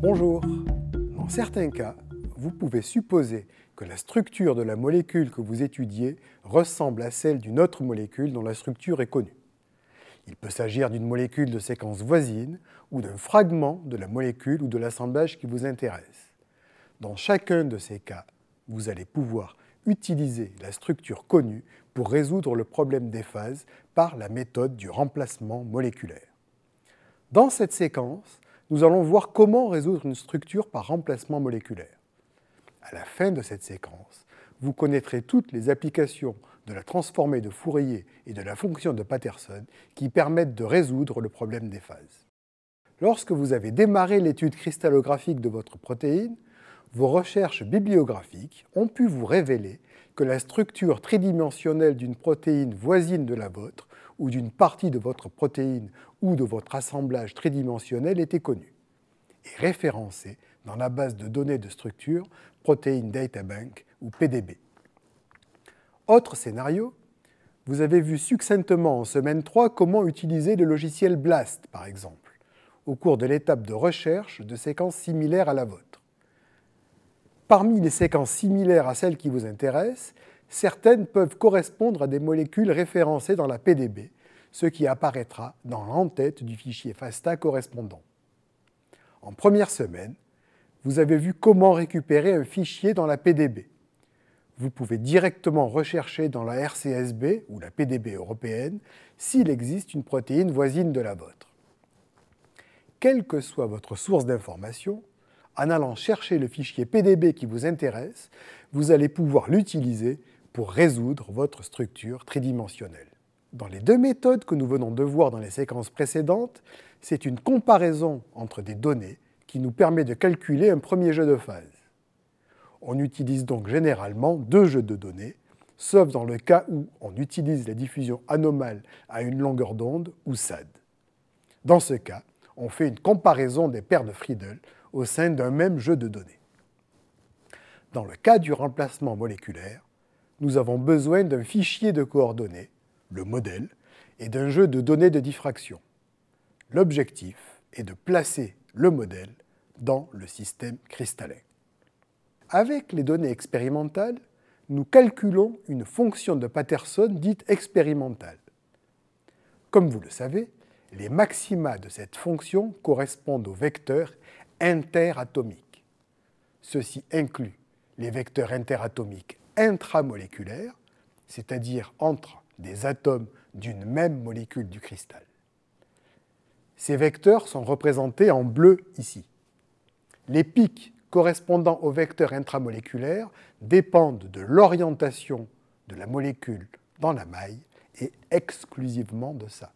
Bonjour. Dans certains cas, vous pouvez supposer que la structure de la molécule que vous étudiez ressemble à celle d'une autre molécule dont la structure est connue. Il peut s'agir d'une molécule de séquence voisine ou d'un fragment de la molécule ou de l'assemblage qui vous intéresse. Dans chacun de ces cas, vous allez pouvoir utiliser la structure connue pour résoudre le problème des phases par la méthode du remplacement moléculaire. Dans cette séquence, nous allons voir comment résoudre une structure par remplacement moléculaire. À la fin de cette séquence, vous connaîtrez toutes les applications de la transformée de Fourier et de la fonction de Patterson qui permettent de résoudre le problème des phases. Lorsque vous avez démarré l'étude cristallographique de votre protéine, vos recherches bibliographiques ont pu vous révéler que la structure tridimensionnelle d'une protéine voisine de la vôtre ou d'une partie de votre protéine ou de votre assemblage tridimensionnel était connue et référencée dans la base de données de structure Protein Data Bank ou PDB. Autre scénario, vous avez vu succinctement en semaine 3 comment utiliser le logiciel BLAST, par exemple, au cours de l'étape de recherche de séquences similaires à la vôtre. Parmi les séquences similaires à celles qui vous intéressent, certaines peuvent correspondre à des molécules référencées dans la PDB, ce qui apparaîtra dans l'entête du fichier FASTA correspondant. En première semaine, vous avez vu comment récupérer un fichier dans la PDB. Vous pouvez directement rechercher dans la RCSB ou la PDB européenne s'il existe une protéine voisine de la vôtre. Quelle que soit votre source d'information, en allant chercher le fichier PDB qui vous intéresse, vous allez pouvoir l'utiliser pour résoudre votre structure tridimensionnelle. Dans les deux méthodes que nous venons de voir dans les séquences précédentes, c'est une comparaison entre des données qui nous permet de calculer un premier jeu de phase. On utilise donc généralement deux jeux de données, sauf dans le cas où on utilise la diffusion anomale à une longueur d'onde ou SAD. Dans ce cas, on fait une comparaison des paires de Friedel au sein d'un même jeu de données. Dans le cas du remplacement moléculaire, nous avons besoin d'un fichier de coordonnées, le modèle, et d'un jeu de données de diffraction. L'objectif est de placer le modèle dans le système cristallin. Avec les données expérimentales, nous calculons une fonction de Patterson dite expérimentale. Comme vous le savez, les maxima de cette fonction correspondent aux vecteurs interatomique. Ceci inclut les vecteurs interatomiques intramoléculaires, c'est-à-dire entre des atomes d'une même molécule du cristal. Ces vecteurs sont représentés en bleu ici. Les pics correspondant aux vecteurs intramoléculaires dépendent de l'orientation de la molécule dans la maille et exclusivement de ça.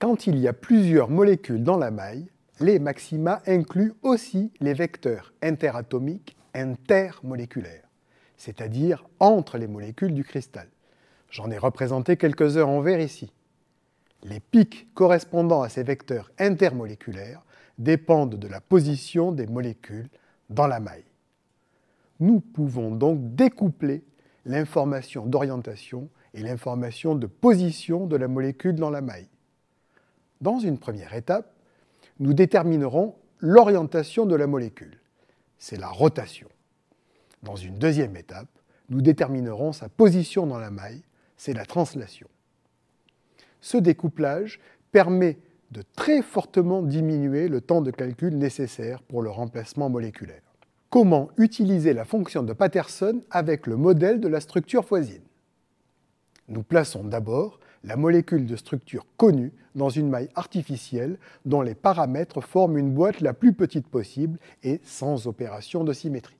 Quand il y a plusieurs molécules dans la maille, les maxima incluent aussi les vecteurs interatomiques intermoléculaires, c'est-à-dire entre les molécules du cristal. J'en ai représenté quelques-uns en vert ici. Les pics correspondant à ces vecteurs intermoléculaires dépendent de la position des molécules dans la maille. Nous pouvons donc découpler l'information d'orientation et l'information de position de la molécule dans la maille. Dans une première étape, nous déterminerons l'orientation de la molécule. C'est la rotation. Dans une deuxième étape, nous déterminerons sa position dans la maille, c'est la translation. Ce découplage permet de très fortement diminuer le temps de calcul nécessaire pour le remplacement moléculaire. Comment utiliser la fonction de Patterson avec le modèle de la structure voisine Nous plaçons d'abord la molécule de structure connue dans une maille artificielle dont les paramètres forment une boîte la plus petite possible et sans opération de symétrie.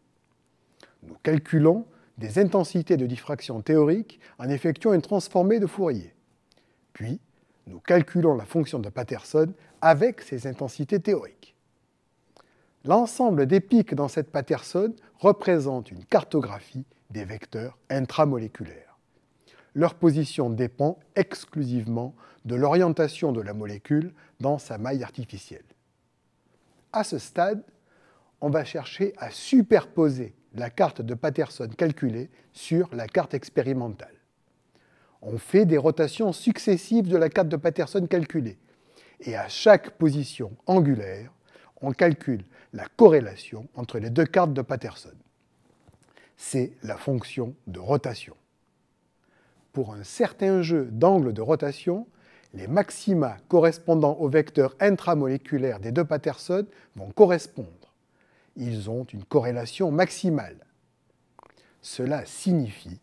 Nous calculons des intensités de diffraction théorique en effectuant une transformée de Fourier. Puis, nous calculons la fonction de Patterson avec ces intensités théoriques. L'ensemble des pics dans cette Patterson représente une cartographie des vecteurs intramoléculaires leur position dépend exclusivement de l'orientation de la molécule dans sa maille artificielle. À ce stade, on va chercher à superposer la carte de Patterson calculée sur la carte expérimentale. On fait des rotations successives de la carte de Patterson calculée, et à chaque position angulaire, on calcule la corrélation entre les deux cartes de Patterson. C'est la fonction de rotation pour un certain jeu d'angle de rotation, les maxima correspondant au vecteur intramoléculaire des deux Patterson vont correspondre. Ils ont une corrélation maximale. Cela signifie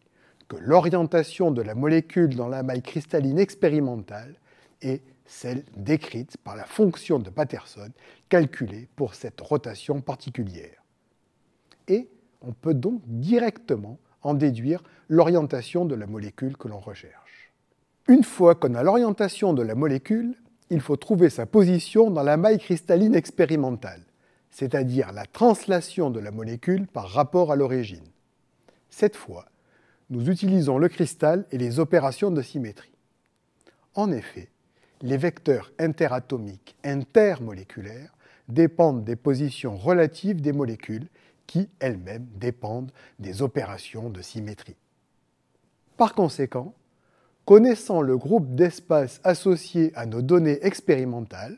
que l'orientation de la molécule dans la maille cristalline expérimentale est celle décrite par la fonction de Patterson calculée pour cette rotation particulière. Et on peut donc directement en déduire l'orientation de la molécule que l'on recherche. Une fois qu'on a l'orientation de la molécule, il faut trouver sa position dans la maille cristalline expérimentale, c'est-à-dire la translation de la molécule par rapport à l'origine. Cette fois, nous utilisons le cristal et les opérations de symétrie. En effet, les vecteurs interatomiques intermoléculaires dépendent des positions relatives des molécules qui elles-mêmes dépendent des opérations de symétrie. Par conséquent, connaissant le groupe d'espace associés à nos données expérimentales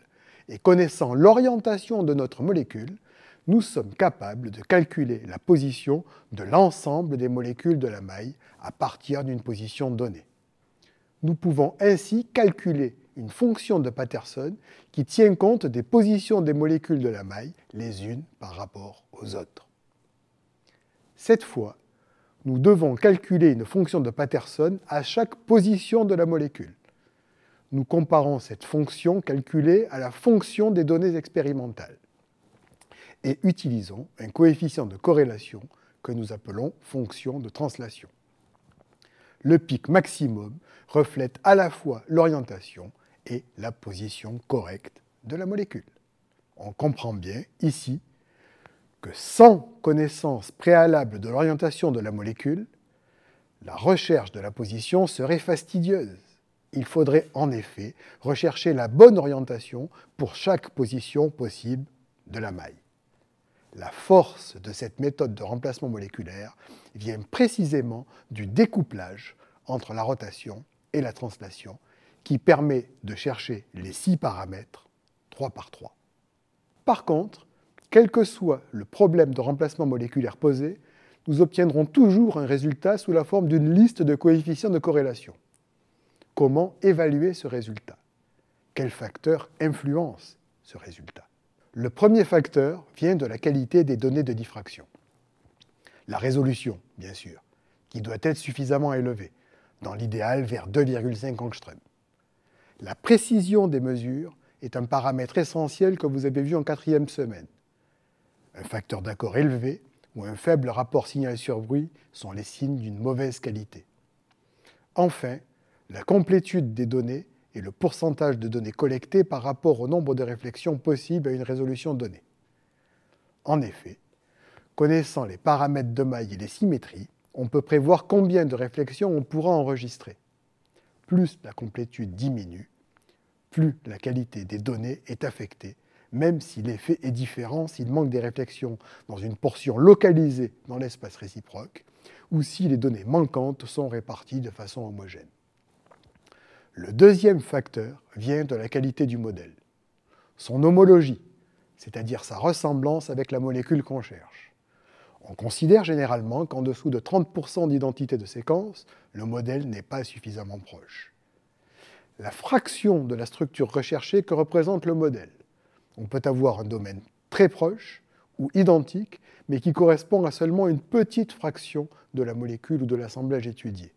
et connaissant l'orientation de notre molécule, nous sommes capables de calculer la position de l'ensemble des molécules de la maille à partir d'une position donnée. Nous pouvons ainsi calculer une fonction de Patterson qui tient compte des positions des molécules de la maille les unes par rapport aux autres. Cette fois, nous devons calculer une fonction de Patterson à chaque position de la molécule. Nous comparons cette fonction calculée à la fonction des données expérimentales et utilisons un coefficient de corrélation que nous appelons fonction de translation. Le pic maximum reflète à la fois l'orientation et la position correcte de la molécule. On comprend bien ici sans connaissance préalable de l'orientation de la molécule, la recherche de la position serait fastidieuse. Il faudrait en effet rechercher la bonne orientation pour chaque position possible de la maille. La force de cette méthode de remplacement moléculaire vient précisément du découplage entre la rotation et la translation qui permet de chercher les six paramètres 3 par 3. Par contre, quel que soit le problème de remplacement moléculaire posé, nous obtiendrons toujours un résultat sous la forme d'une liste de coefficients de corrélation. Comment évaluer ce résultat Quels facteurs influencent ce résultat Le premier facteur vient de la qualité des données de diffraction. La résolution, bien sûr, qui doit être suffisamment élevée, dans l'idéal vers 2,5 angström. La précision des mesures est un paramètre essentiel que vous avez vu en quatrième semaine. Un facteur d'accord élevé ou un faible rapport signal sur bruit sont les signes d'une mauvaise qualité. Enfin, la complétude des données et le pourcentage de données collectées par rapport au nombre de réflexions possibles à une résolution donnée. En effet, connaissant les paramètres de maille et les symétries, on peut prévoir combien de réflexions on pourra enregistrer. Plus la complétude diminue, plus la qualité des données est affectée même si l'effet est différent, s'il manque des réflexions dans une portion localisée dans l'espace réciproque, ou si les données manquantes sont réparties de façon homogène. Le deuxième facteur vient de la qualité du modèle, son homologie, c'est-à-dire sa ressemblance avec la molécule qu'on cherche. On considère généralement qu'en dessous de 30% d'identité de séquence, le modèle n'est pas suffisamment proche. La fraction de la structure recherchée que représente le modèle, on peut avoir un domaine très proche ou identique, mais qui correspond à seulement une petite fraction de la molécule ou de l'assemblage étudié.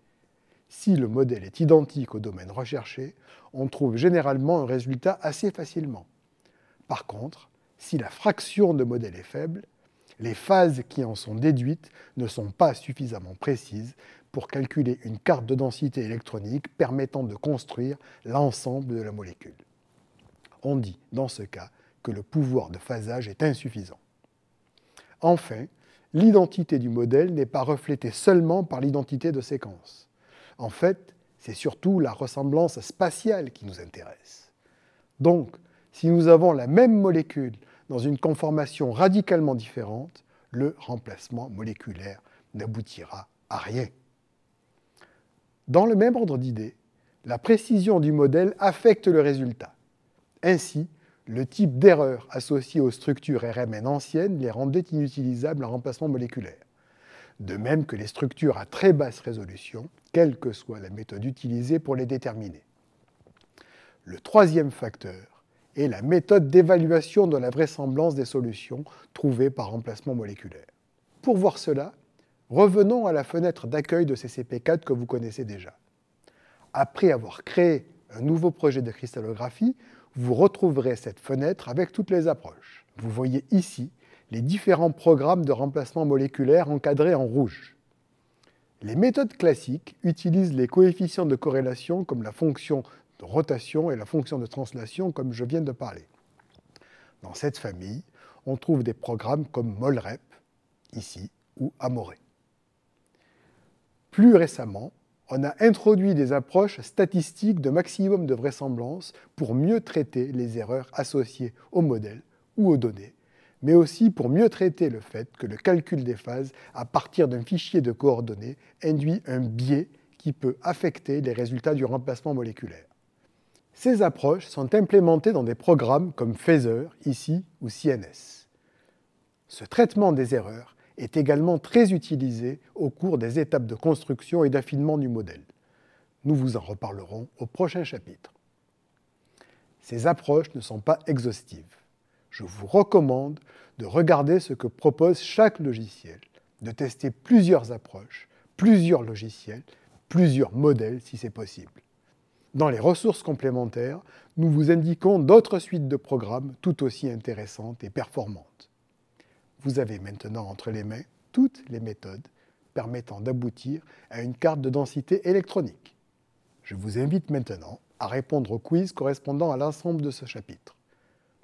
Si le modèle est identique au domaine recherché, on trouve généralement un résultat assez facilement. Par contre, si la fraction de modèle est faible, les phases qui en sont déduites ne sont pas suffisamment précises pour calculer une carte de densité électronique permettant de construire l'ensemble de la molécule. On dit, dans ce cas, le pouvoir de phasage est insuffisant. Enfin, l'identité du modèle n'est pas reflétée seulement par l'identité de séquence. En fait, c'est surtout la ressemblance spatiale qui nous intéresse. Donc, si nous avons la même molécule dans une conformation radicalement différente, le remplacement moléculaire n'aboutira à rien. Dans le même ordre d'idées, la précision du modèle affecte le résultat. Ainsi, le type d'erreur associé aux structures RMN anciennes les rendait inutilisables en remplacement moléculaire. De même que les structures à très basse résolution, quelle que soit la méthode utilisée pour les déterminer. Le troisième facteur est la méthode d'évaluation de la vraisemblance des solutions trouvées par remplacement moléculaire. Pour voir cela, revenons à la fenêtre d'accueil de CCP4 que vous connaissez déjà. Après avoir créé un nouveau projet de cristallographie, vous retrouverez cette fenêtre avec toutes les approches. Vous voyez ici les différents programmes de remplacement moléculaire encadrés en rouge. Les méthodes classiques utilisent les coefficients de corrélation comme la fonction de rotation et la fonction de translation comme je viens de parler. Dans cette famille, on trouve des programmes comme MOLREP, ici, ou AMORE. Plus récemment, on a introduit des approches statistiques de maximum de vraisemblance pour mieux traiter les erreurs associées au modèle ou aux données, mais aussi pour mieux traiter le fait que le calcul des phases à partir d'un fichier de coordonnées induit un biais qui peut affecter les résultats du remplacement moléculaire. Ces approches sont implémentées dans des programmes comme Phaser, ici, ou CNS. Ce traitement des erreurs est également très utilisé au cours des étapes de construction et d'affinement du modèle. Nous vous en reparlerons au prochain chapitre. Ces approches ne sont pas exhaustives. Je vous recommande de regarder ce que propose chaque logiciel, de tester plusieurs approches, plusieurs logiciels, plusieurs modèles si c'est possible. Dans les ressources complémentaires, nous vous indiquons d'autres suites de programmes tout aussi intéressantes et performantes. Vous avez maintenant entre les mains toutes les méthodes permettant d'aboutir à une carte de densité électronique. Je vous invite maintenant à répondre au quiz correspondant à l'ensemble de ce chapitre.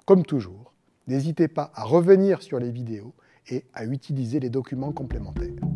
Comme toujours, n'hésitez pas à revenir sur les vidéos et à utiliser les documents complémentaires.